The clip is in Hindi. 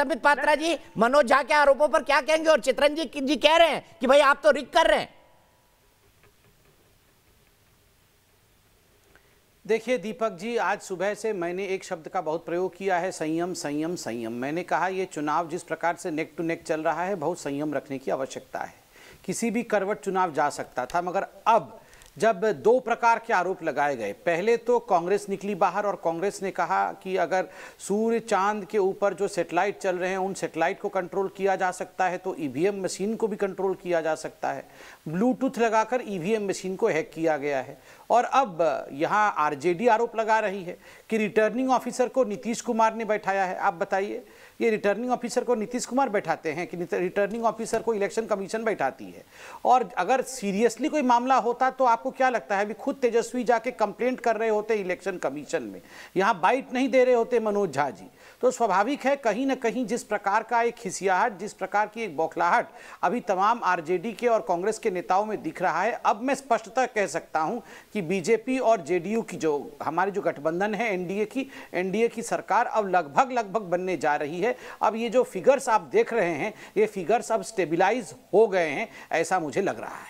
संबित पात्रा जी मनोज झा के आरोपों पर क्या कहेंगे और चित्रन जी जी कह रहे हैं कि भाई आप तो रिक कर रहे हैं देखिए दीपक जी आज सुबह से मैंने एक शब्द का बहुत प्रयोग किया है संयम संयम संयम मैंने कहा ये चुनाव जिस प्रकार से नेक टू नेक चल रहा है बहुत संयम रखने की आवश्यकता है किसी भी करवट चुनाव जा सकता था मगर अब जब दो प्रकार के आरोप लगाए गए पहले तो कांग्रेस निकली बाहर और कांग्रेस ने कहा कि अगर सूर्य चांद के ऊपर जो सेटेलाइट चल रहे हैं उन सेटेलाइट को कंट्रोल किया जा सकता है तो ईवीएम मशीन को भी कंट्रोल किया जा सकता है ब्लूटूथ लगाकर ईवीएम मशीन को हैक किया गया है और अब यहाँ आरजेडी आरोप लगा रही है कि रिटर्निंग ऑफिसर को नीतीश कुमार ने बैठाया है आप बताइए ये रिटर्निंग ऑफिसर को नीतीश कुमार बैठाते हैं कि रिटर्निंग ऑफिसर को इलेक्शन कमीशन बैठाती है और अगर सीरियसली कोई मामला होता तो आप आपको क्या लगता है अभी खुद तेजस्वी जाके कंप्लेंट कर रहे होते इलेक्शन कमीशन में यहाँ बाइट नहीं दे रहे होते मनोज झा जी तो स्वाभाविक है कहीं ना कहीं जिस प्रकार का एक खिसियाहट जिस प्रकार की एक बौखलाहट अभी तमाम आरजेडी के और कांग्रेस के नेताओं में दिख रहा है अब मैं स्पष्टता कह सकता हूँ कि बीजेपी और जेडीयू की जो हमारे जो गठबंधन है एनडीए की एनडीए की सरकार अब लगभग लगभग बनने जा रही है अब ये जो फिगर्स आप देख रहे हैं ये फिगर्स अब स्टेबिलाईज हो गए हैं ऐसा मुझे लग रहा है